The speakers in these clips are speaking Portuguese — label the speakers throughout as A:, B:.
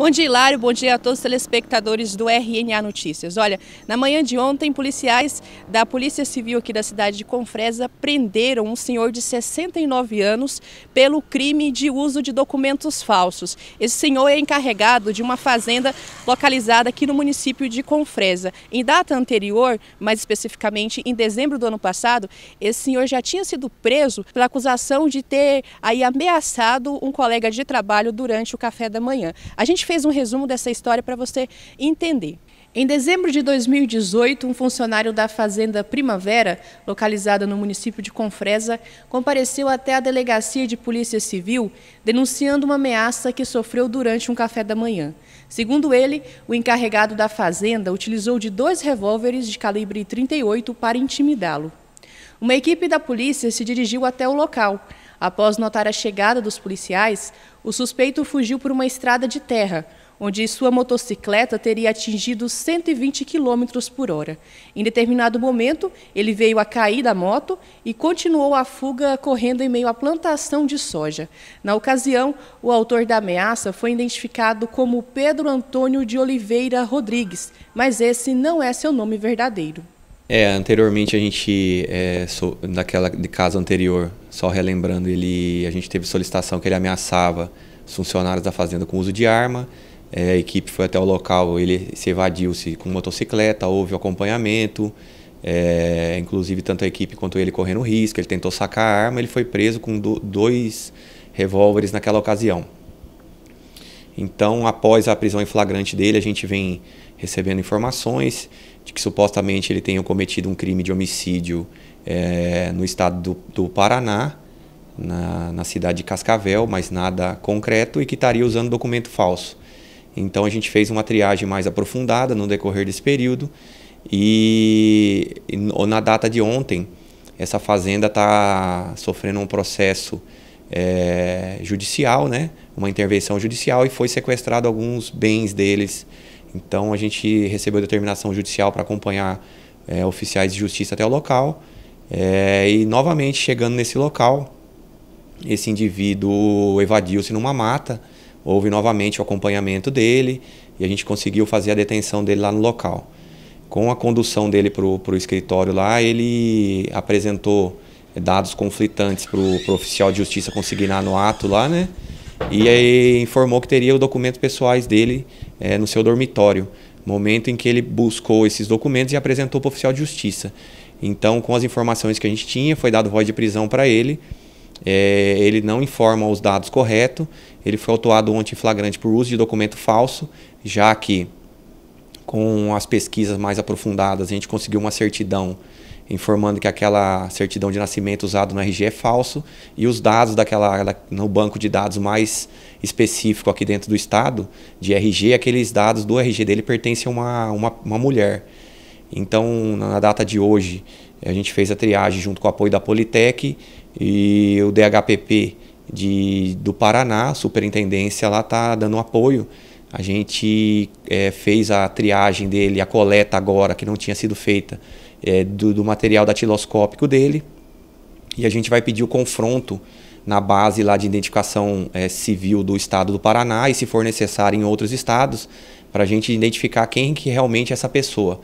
A: Bom dia, Hilário. Bom dia a todos os telespectadores do RNA Notícias. Olha, na manhã de ontem, policiais da Polícia Civil aqui da cidade de Confresa prenderam um senhor de 69 anos pelo crime de uso de documentos falsos. Esse senhor é encarregado de uma fazenda localizada aqui no município de Confresa. Em data anterior, mais especificamente em dezembro do ano passado, esse senhor já tinha sido preso pela acusação de ter aí ameaçado um colega de trabalho durante o café da manhã. A gente fez um resumo dessa história para você entender. Em dezembro de 2018, um funcionário da Fazenda Primavera, localizada no município de Confresa, compareceu até a delegacia de Polícia Civil denunciando uma ameaça que sofreu durante um café da manhã. Segundo ele, o encarregado da fazenda utilizou de dois revólveres de calibre 38 para intimidá-lo. Uma equipe da polícia se dirigiu até o local. Após notar a chegada dos policiais, o suspeito fugiu por uma estrada de terra, onde sua motocicleta teria atingido 120 km por hora. Em determinado momento, ele veio a cair da moto e continuou a fuga correndo em meio à plantação de soja. Na ocasião, o autor da ameaça foi identificado como Pedro Antônio de Oliveira Rodrigues, mas esse não é seu nome verdadeiro.
B: É, anteriormente a gente, é, so, naquela de caso anterior, só relembrando, ele, a gente teve solicitação que ele ameaçava os funcionários da fazenda com uso de arma. É, a equipe foi até o local, ele se evadiu-se com motocicleta, houve acompanhamento. É, inclusive, tanto a equipe quanto ele correndo risco, ele tentou sacar a arma, ele foi preso com do, dois revólveres naquela ocasião. Então, após a prisão em flagrante dele, a gente vem recebendo informações de que supostamente ele tenha cometido um crime de homicídio é, no estado do, do Paraná, na, na, cidade de Cascavel, mas nada concreto e que estaria usando documento falso. Então a gente fez uma triagem mais aprofundada no decorrer desse período e na data de ontem essa fazenda está sofrendo um processo é, judicial, né? Uma intervenção judicial e foi sequestrado alguns bens deles. Então a gente recebeu determinação judicial para acompanhar é, oficiais de justiça até o local. É, e novamente chegando nesse local, esse indivíduo evadiu-se numa mata. Houve novamente o acompanhamento dele e a gente conseguiu fazer a detenção dele lá no local. Com a condução dele para o escritório lá, ele apresentou dados conflitantes para o oficial de justiça consignar no ato lá, né? E aí informou que teria os documentos pessoais dele é, no seu dormitório. Momento em que ele buscou esses documentos e apresentou para o oficial de justiça. Então, com as informações que a gente tinha, foi dado voz de prisão para ele. É, ele não informa os dados corretos. Ele foi autuado ontem em flagrante por uso de documento falso, já que com as pesquisas mais aprofundadas a gente conseguiu uma certidão informando que aquela certidão de nascimento usada no RG é falso e os dados daquela no banco de dados mais específico aqui dentro do estado de RG, aqueles dados do RG dele pertencem a uma, uma, uma mulher. Então, na data de hoje, a gente fez a triagem junto com o apoio da Politec e o DHPP de, do Paraná, a superintendência lá está dando apoio a gente é, fez a triagem dele, a coleta agora, que não tinha sido feita, é, do, do material datiloscópico dele. E a gente vai pedir o confronto na base lá de identificação é, civil do estado do Paraná e, se for necessário, em outros estados, para a gente identificar quem que realmente é essa pessoa.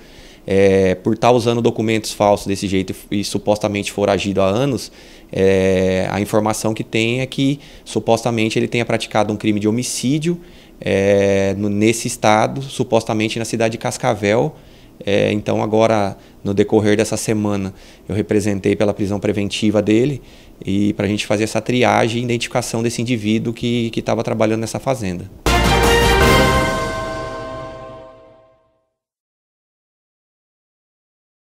B: É, por estar tá usando documentos falsos desse jeito e, e supostamente for agido há anos, é, a informação que tem é que supostamente ele tenha praticado um crime de homicídio é, no, nesse estado, supostamente na cidade de Cascavel. É, então, agora, no decorrer dessa semana, eu representei pela prisão preventiva dele e para a gente fazer essa triagem e identificação desse indivíduo que estava trabalhando nessa fazenda.